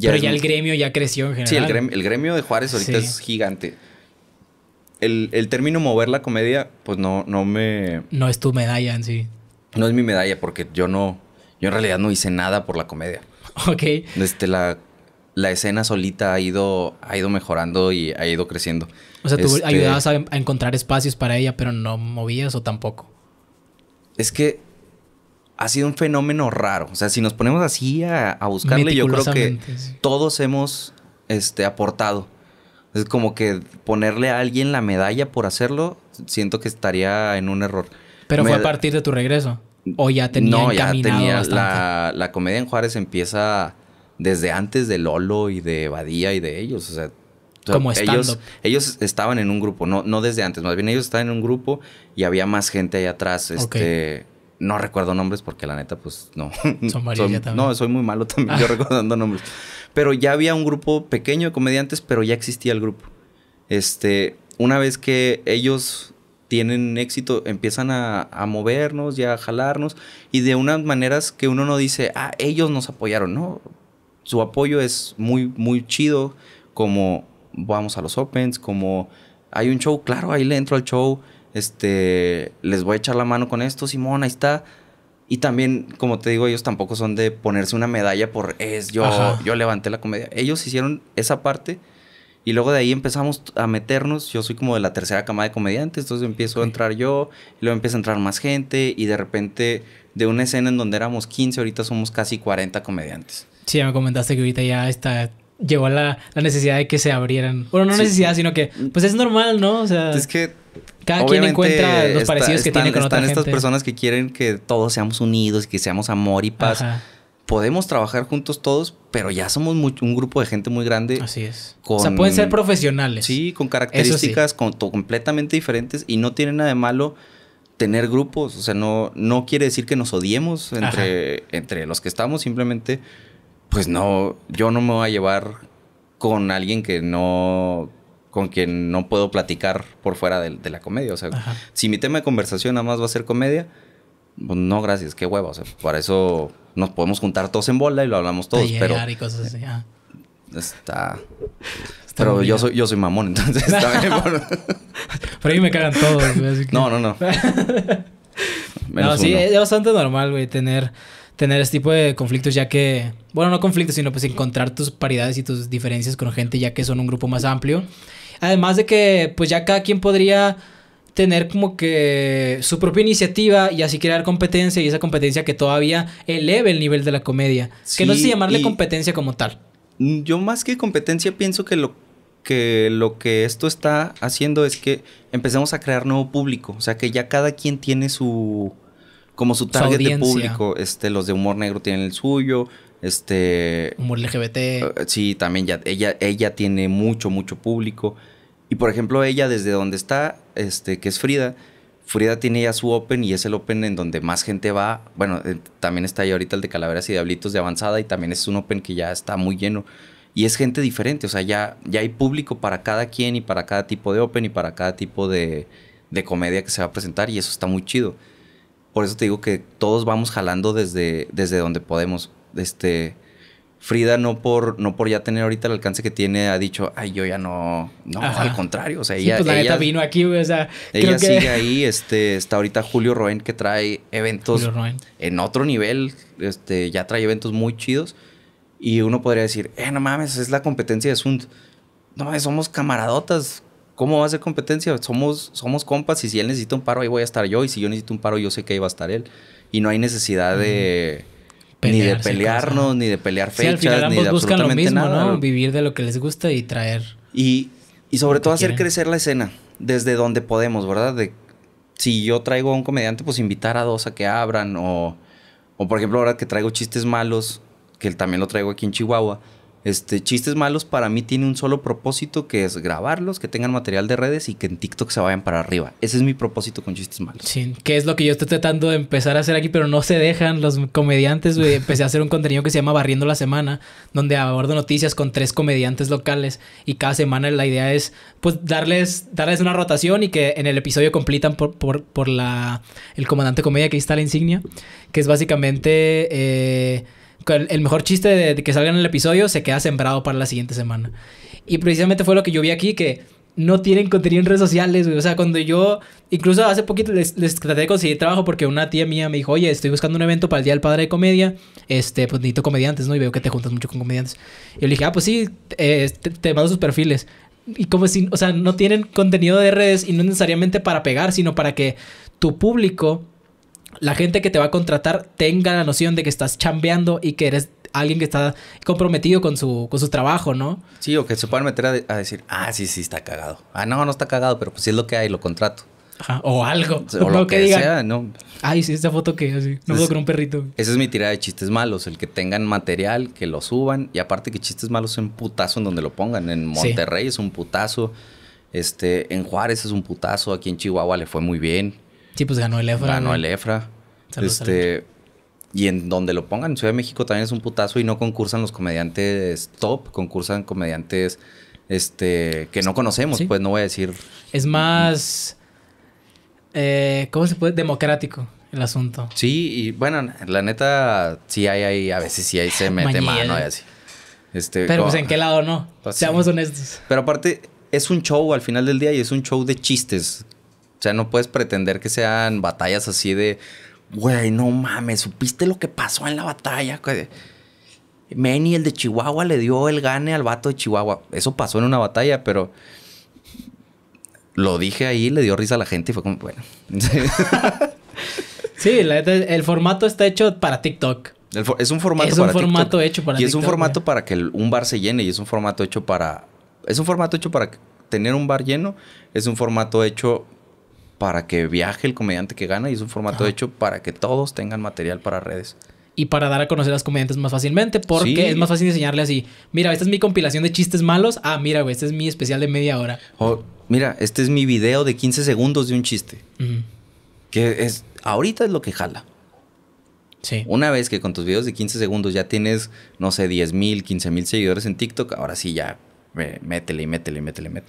Pero ya el gremio ya creció en general. Sí, el gremio, de Juárez ahorita es gigante. El, término mover la comedia, pues no, no me. No es tu medalla en sí. No es mi medalla, porque yo no. Yo en realidad no hice nada por la comedia. Ok. Este, la, la escena solita ha ido, ha ido mejorando y ha ido creciendo. O sea, tú este ayudabas a encontrar espacios para ella, pero no movías o tampoco. Es que ha sido un fenómeno raro. O sea, si nos ponemos así a, buscarle, yo creo que todos hemos este, aportado. Es como que ponerle a alguien la medalla por hacerlo, siento que estaría en un error. Pero fue a partir de tu regreso. O ya tenía No, ya tenía la, comedia en Juárez empieza desde antes de Lolo y de Badía y de ellos. O sea, ellos, estaban en un grupo, no, no desde antes, más bien ellos estaban en un grupo y había más gente ahí atrás. Este no recuerdo nombres porque la neta, pues no. Son también. No, soy muy malo también yo ah. recordando nombres. Pero ya había un grupo pequeño de comediantes, pero ya existía el grupo. Este, una vez que ellos tienen éxito, empiezan a, a movernos y a jalarnos y de unas maneras que uno no dice, ah, ellos nos apoyaron, no. Su apoyo es muy, muy chido, como vamos a los Opens, como hay un show, claro, ahí le entro al show, este, les voy a echar la mano con esto, Simón, ahí está. Y también, como te digo, ellos tampoco son de ponerse una medalla por es yo, yo levanté la comedia. Ellos hicieron esa parte y luego de ahí empezamos a meternos. Yo soy como de la tercera cama de comediantes, entonces empiezo a entrar yo, luego empieza a entrar más gente y de repente de una escena en donde éramos 15, ahorita somos casi 40 comediantes. Sí, ya me comentaste que ahorita ya está llegó la, la, necesidad de que se abrieran. Bueno, no necesidad, sino que pues es normal, ¿no? O sea, es que cada quien encuentra los parecidos que tiene con están estas personas que quieren que todos seamos unidos, que seamos amor y paz. Podemos trabajar juntos todos, pero ya somos un grupo de gente muy grande. Así es. o sea, pueden ser profesionales. Sí, con características completamente diferentes y no tiene nada de malo tener grupos. O sea, no, no quiere decir que nos odiemos entre, entre los que estamos, simplemente, pues no, yo no me voy a llevar con alguien que no con quien no puedo platicar por fuera de, la comedia. O sea, si mi tema de conversación nada más va a ser comedia, pues no, gracias, qué huevo. O sea, para eso nos podemos juntar todos en bola y lo hablamos todos. pero, y cosas así. Está. pero yo soy, yo soy mamón, entonces está bien. Por... ahí me cagan todos. No, no, no. no, sí, es bastante normal, güey, tener tener este tipo de conflictos ya que, bueno, no conflictos, sino pues encontrar tus paridades y tus diferencias con gente ya que son un grupo más amplio. Además de que pues ya cada quien podría tener como que su propia iniciativa y así crear competencia y esa competencia que todavía eleve el nivel de la comedia. que no sé llamarle competencia como tal. Mm, yo más que competencia pienso que lo que lo que esto está haciendo es que empecemos a crear nuevo público, o sea que ya cada quien tiene su como su target de público, este, los de humor negro tienen el suyo, este... Humor LGBT. Eh, sí, también ya, ella, ella tiene mucho, mucho público. Y por ejemplo, ella desde donde está, este, que es Frida, Frida tiene ya su Open y es el Open en donde más gente va. Bueno, también está ahí ahorita el de Calaveras y Diablitos de avanzada y también es un Open que ya está muy lleno. Y es gente diferente, o sea, ya, ya hay público para cada quien y para cada tipo de Open y para cada tipo de, de comedia que se va a presentar y eso está muy chido por eso te digo que todos vamos jalando desde, desde donde podemos. Este, Frida no por, no por ya tener ahorita el alcance que tiene ha dicho, ay, yo ya no, no, al contrario, o sea, sí, ella, pues vino aquí, o ella sigue ahí, este, está ahorita Julio Roen que trae eventos en otro nivel, este, ya trae eventos muy chidos y uno podría decir, eh, no mames, es la competencia de un no mames, somos camaradotas, ¿Cómo va a ser competencia? Somos, somos compas y si él necesita un paro, ahí voy a estar yo. Y si yo necesito un paro, yo sé que ahí va a estar él. Y no hay necesidad de... ni de pelearnos, ni de pelear fechas, ni de buscan lo mismo, ¿no? Vivir de lo que les gusta y traer. Y, sobre todo hacer crecer la escena desde donde podemos, ¿verdad? De, si yo traigo a un comediante, pues invitar a dos a que abran. O, o por ejemplo, ahora que traigo chistes malos, que también lo traigo aquí en Chihuahua este, chistes malos para mí tiene un solo propósito que es grabarlos, que tengan material de redes y que en TikTok se vayan para arriba. Ese es mi propósito con chistes malos. Sí, que es lo que yo estoy tratando de empezar a hacer aquí, pero no se dejan los comediantes. Empecé a hacer un contenido que se llama Barriendo la Semana, donde abordo noticias con tres comediantes locales y cada semana la idea es pues darles, darles una rotación y que en el episodio completan por, por, la, el comandante comedia que ahí está la insignia, que es básicamente... Eh, el mejor chiste de, que salga en el episodio se queda sembrado para la siguiente semana. Y precisamente fue lo que yo vi aquí, que no tienen contenido en redes sociales, O sea, cuando yo, incluso hace poquito les, traté de conseguir trabajo porque una tía mía me dijo, oye, estoy buscando un evento para el Día del Padre de Comedia, este, pues necesito comediantes, ¿no? Y veo que te juntas mucho con comediantes. Y yo le dije, ah, pues sí, eh, te mando sus perfiles y como si, o sea, no tienen contenido de redes y no necesariamente para pegar, sino para que tu público la gente que te va a contratar tenga la noción de que estás chambeando y que eres alguien que está comprometido con su, con su trabajo, ¿no? Sí, o que se puedan meter a, decir, ah, sí, sí, está cagado. Ah, no, no está cagado, pero pues sí es lo que hay, lo contrato. Ajá, o algo. O, lo que, sea, ¿no? Ay, sí, esta foto que así. No puedo con un perrito. Esa es mi tirada de chistes malos. El que tengan material, que lo suban. Y aparte que chistes malos es un putazo en donde lo pongan. En Monterrey es un putazo. Este, en Juárez es un putazo. Aquí en Chihuahua le fue muy bien. Sí, pues ganó el EFRA. Ganó el EFRA. este, Y en donde lo pongan, Ciudad de México también es un putazo y no concursan los comediantes top, concursan comediantes este que no conocemos, pues no voy a decir. Es más, eh, ¿cómo se puede? Democrático el asunto. Sí, y bueno, la neta, sí hay, ahí... a veces sí hay, se mete mano y así. Este, Pero pues en qué lado no, pues, seamos honestos. Pero aparte, es un show al final del día y es un show de chistes o sea, no puedes pretender que sean batallas así de, güey, no mames, supiste lo que pasó en la batalla. Manny, el de Chihuahua, le dio el gane al vato de Chihuahua. Eso pasó en una batalla, pero lo dije ahí, le dio risa a la gente y fue como, bueno. sí, la, el formato está hecho para TikTok. es un formato es un formato hecho para y es un formato para que un bar se llene y es un formato hecho para es un formato hecho para tener un bar lleno es un formato hecho para que viaje el comediante que gana y es un formato hecho para que todos tengan material para redes. Y para dar a conocer a los comediantes más fácilmente, porque es más fácil enseñarle así, mira, esta es mi compilación de chistes malos, ah, mira, güey, este es mi especial de media hora. mira, este es mi video de 15 segundos de un chiste. Que es, ahorita es lo que jala. Sí. Una vez que con tus videos de 15 segundos ya tienes, no sé, 10 mil, 15 mil seguidores en TikTok, ahora sí ya eh, métele y métele y métele y métele.